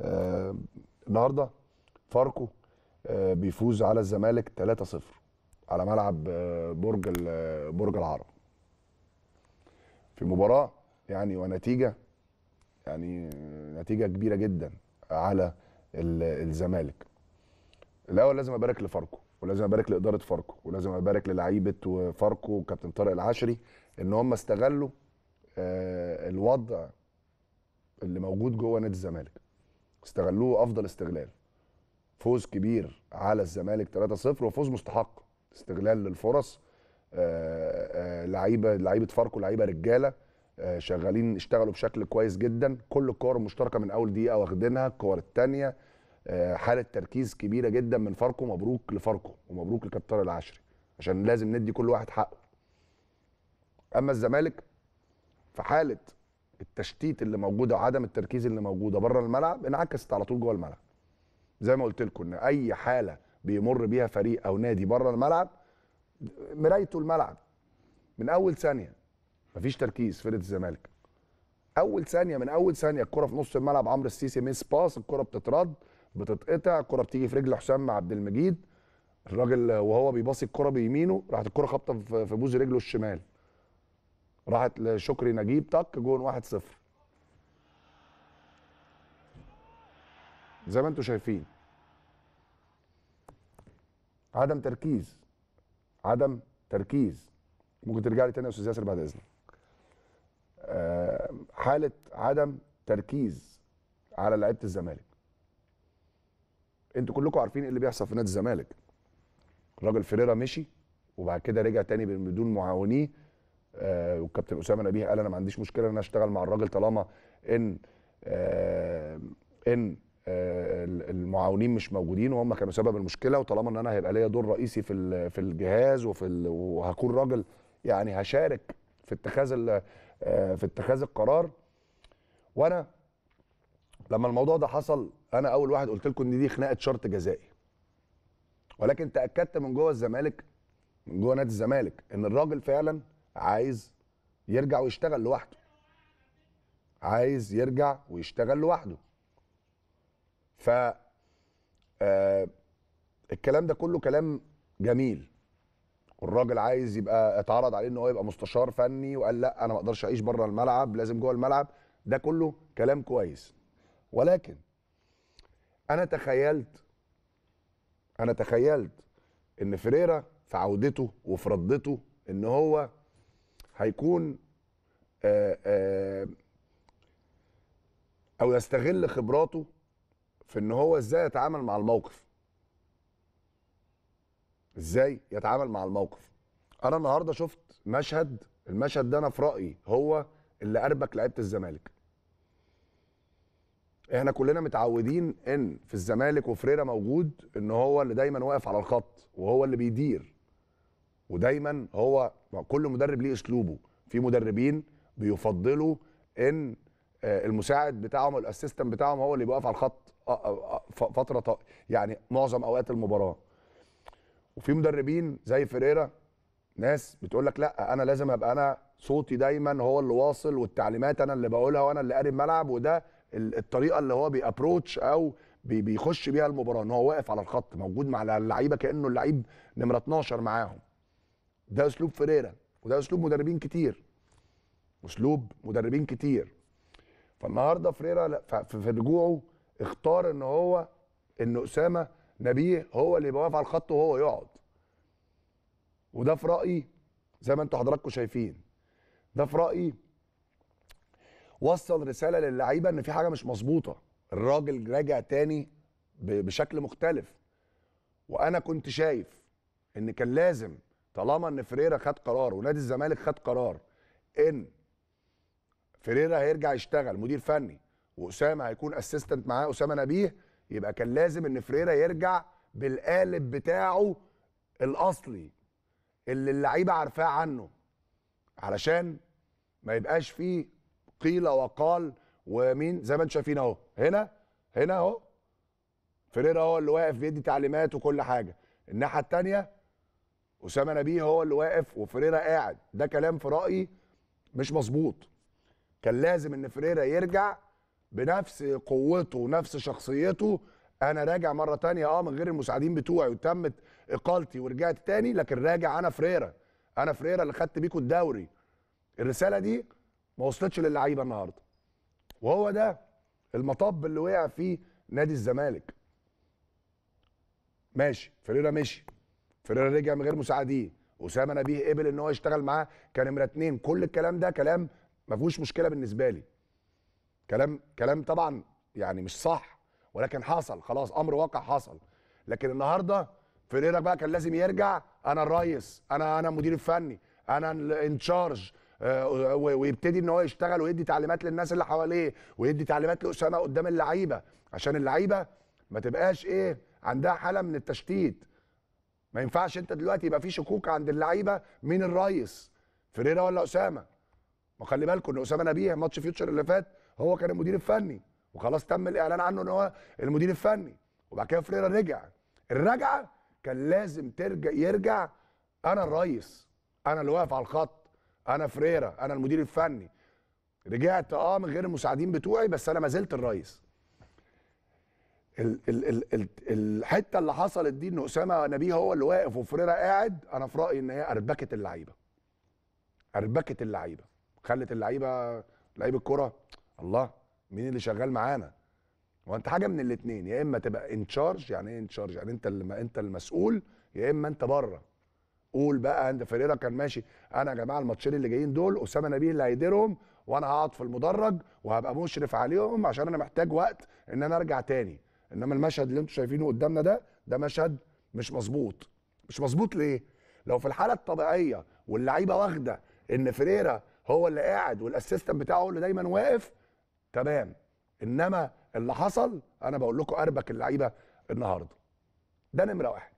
آه، النهارده فاركو آه، بيفوز على الزمالك 3-0 على ملعب آه، برج برج العرب في مباراه يعني ونتيجه يعني نتيجه كبيره جدا على الزمالك الاول لازم ابارك لفاركو ولازم ابارك لاداره فاركو ولازم ابارك للعيبه فاركو وكابتن طارق العشري ان هم استغلوا الوضع اللي موجود جوه نادي الزمالك استغلوه افضل استغلال فوز كبير على الزمالك 3-0 وفوز مستحق استغلال للفرص آه، آه، لعيبه لعيبه فاركو لعيبه رجاله آه، شغالين اشتغلوا بشكل كويس جدا كل الكور المشتركه من اول دقيقه واخدينها الكور الثانيه حاله تركيز كبيره جدا من فاركو مبروك لفاركو ومبروك لكابتن العشري عشان لازم ندي كل واحد حقه اما الزمالك في حاله التشتيت اللي موجوده وعدم التركيز اللي موجوده بره الملعب انعكست على طول جوه الملعب زي ما قلت لكم ان اي حاله بيمر بيها فريق او نادي بره الملعب مرايته الملعب من اول ثانيه مفيش تركيز فرقه الزمالك اول ثانيه من اول ثانيه الكره في نص الملعب عمرو السيسي ميس باس الكره بتترد بتتقطع الكره بتيجي في رجل حسام عبد المجيد الراجل وهو بيباصي الكره بيمينه راحت الكره خابطه في بوز رجله الشمال راحت لشكري نجيب تك جون 1-0 زي ما انتم شايفين عدم تركيز عدم تركيز ممكن ترجع لي تاني يا استاذ ياسر بعد اذنك آه، حاله عدم تركيز على لعيبه الزمالك انتوا كلكم عارفين ايه اللي بيحصل في نادي الزمالك الراجل فيريرا مشي وبعد كده رجع تاني بدون معاونيه آه والكابتن اسامه نبيه قال انا ما عنديش مشكله ان انا اشتغل مع الراجل طالما ان آه ان آه المعاونين مش موجودين وهم كانوا سبب المشكله وطالما ان انا هيبقى ليا دور رئيسي في في الجهاز وفي وهكون راجل يعني هشارك في اتخاذ آه، في اتخاذ القرار وانا لما الموضوع ده حصل انا اول واحد قلت لكم ان دي خناقه شرط جزائي ولكن تاكدت من جوه الزمالك من جوه نادي الزمالك ان الراجل فعلا عايز يرجع ويشتغل لوحده عايز يرجع ويشتغل لوحده ف آه، الكلام ده كله كلام جميل والراجل عايز يبقى اتعرض عليه ان هو يبقى مستشار فني وقال لا انا ما اقدرش اعيش بره الملعب لازم جوه الملعب ده كله كلام كويس ولكن انا تخيلت انا تخيلت ان فريرا في عودته وفي ردته ان هو هيكون آه، آه، او يستغل خبراته في ان هو ازاي يتعامل مع الموقف ازاي يتعامل مع الموقف انا النهارده شفت مشهد المشهد ده انا في رايي هو اللي اربك لعيبه الزمالك احنا كلنا متعودين ان في الزمالك وفريرة موجود ان هو اللي دايما واقف على الخط وهو اللي بيدير ودايما هو كل مدرب ليه اسلوبه في مدربين بيفضلوا ان آه، المساعد بتاعهم الاسيستنت بتاعهم هو اللي بيقف على الخط آه، آه، فتره يعني معظم اوقات المباراه وفي مدربين زي فيريرا ناس بتقول لك لا انا لازم ابقى انا صوتي دايما هو اللي واصل والتعليمات انا اللي بقولها وانا اللي قاري الملعب وده الطريقه اللي هو بيابروتش او بيخش بيها المباراه ان هو واقف على الخط موجود مع اللعيبه كانه اللعيب نمره 12 معاهم ده اسلوب فريرا وده اسلوب مدربين كتير اسلوب مدربين كتير فالنهارده فريرا في رجوعه اختار ان هو ان اسامه نبيه هو اللي يبقى واقف على الخط وهو يقعد وده في رايي زي ما انتوا حضراتكم شايفين ده في رايي وصل رساله للعيبه ان في حاجه مش مظبوطه الراجل راجع تاني بشكل مختلف وانا كنت شايف ان كان لازم طالما ان فريرا خد قرار ونادي الزمالك خد قرار ان فريرا هيرجع يشتغل مدير فني واسامه هيكون اسيستنت معاه اسامه نبيه يبقى كان لازم ان فريرا يرجع بالقالب بتاعه الاصلي اللي اللعيبه عارفاه عنه علشان ما يبقاش فيه قيل وقال ومين زي ما انتم شايفين اهو هنا هنا اهو فريرا هو اللي واقف بيدي تعليمات وكل حاجه الناحيه الثانيه اسامه نبيه هو اللي واقف وفريرا قاعد ده كلام في رايي مش مظبوط كان لازم ان فريرا يرجع بنفس قوته ونفس شخصيته انا راجع مره تانية اه من غير المساعدين بتوعي وتمت اقالتي ورجعت تاني لكن راجع انا فريرا انا فريرا اللي خدت بيكو الدوري الرساله دي ما وصلتش للعيبه النهارده وهو ده المطب اللي وقع فيه نادي الزمالك ماشي فريرا مشي فيرير رجع من غير مساعدين اسامه نبيه قبل ان هو يشتغل معاه كان نمره اتنين كل الكلام ده كلام ما فيهوش مشكله بالنسبه لي كلام كلام طبعا يعني مش صح ولكن حصل خلاص امر واقع حصل لكن النهارده فيرير بقى كان لازم يرجع انا الريس انا انا المدير الفني انا الانشارج آه، ويبتدي ان هو يشتغل ويدي تعليمات للناس اللي حواليه ويدي تعليمات لاسامه قدام اللعيبه عشان اللعيبه ما تبقاش ايه عندها حاله من التشتيت ما ينفعش انت دلوقتي يبقى في شكوك عند اللعيبه مين الريس فريرا ولا اسامه ما خلي بالكم ان اسامه نبيه ماتش فيوتشر اللي فات هو كان المدير الفني وخلاص تم الاعلان عنه ان هو المدير الفني وبعد كده فريرا رجع الرجعه كان لازم ترجع يرجع انا الريس انا اللي واقف على الخط انا فريرا انا المدير الفني رجعت اه من غير المساعدين بتوعي بس انا ما زلت الريس الحته اللي حصلت دي ان اسامه نبيه هو اللي واقف وفريرا قاعد انا في رايي ان هي اربكت اللعيبه اربكت اللعيبه خلت اللعيبه لعيب الكره الله مين اللي شغال معانا وانت حاجه من الاثنين يا اما تبقى ان تشارج يعني ايه ان تشارج يعني انت اللي انت المسؤول يا اما انت بره قول بقى انت فريرا كان ماشي انا يا جماعه الماتشين اللي جايين دول اسامه نبيه اللي هيديرهم وانا هقعد في المدرج وهبقى مشرف عليهم عشان انا محتاج وقت ان انا ارجع تاني انما المشهد اللي انتم شايفينه قدامنا ده ده مشهد مش مظبوط مش مظبوط ليه لو في الحاله الطبيعيه واللعيبه واخده ان فريرا هو اللي قاعد والاسيستنت بتاعه هو اللي دايما واقف تمام انما اللي حصل انا بقول لكم اربك اللعيبه النهارده ده نمره واحد